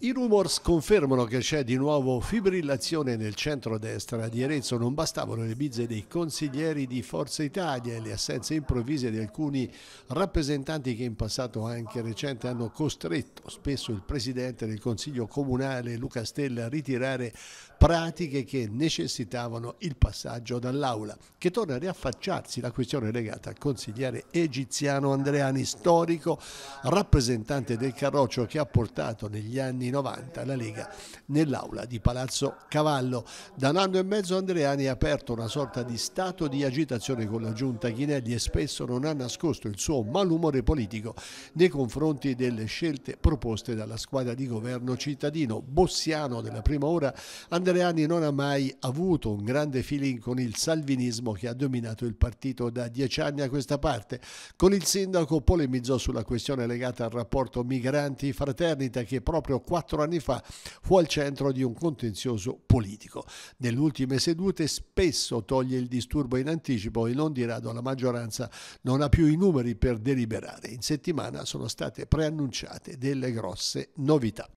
I rumors confermano che c'è di nuovo fibrillazione nel centro-destra di Arezzo. Non bastavano le bizze dei consiglieri di Forza Italia e le assenze improvvise di alcuni rappresentanti che in passato anche recente hanno costretto spesso il presidente del Consiglio Comunale Luca Stella a ritirare pratiche che necessitavano il passaggio dall'aula, che torna a riaffacciarsi la questione legata al consigliere egiziano Andreani, storico rappresentante del Carroccio che ha portato negli anni anni 90 la Lega nell'aula di Palazzo Cavallo. Da un anno e mezzo Andreani ha aperto una sorta di stato di agitazione con la giunta Ghinelli e spesso non ha nascosto il suo malumore politico nei confronti delle scelte proposte dalla squadra di governo cittadino. Bossiano della prima ora, Andreani non ha mai avuto un grande feeling con il salvinismo che ha dominato il partito da dieci anni a questa parte. Con il sindaco polemizzò sulla questione legata al rapporto migranti-fraternita che proprio quattro quattro anni fa fu al centro di un contenzioso politico. Nelle ultime sedute spesso toglie il disturbo in anticipo e non di rado la maggioranza non ha più i numeri per deliberare. In settimana sono state preannunciate delle grosse novità.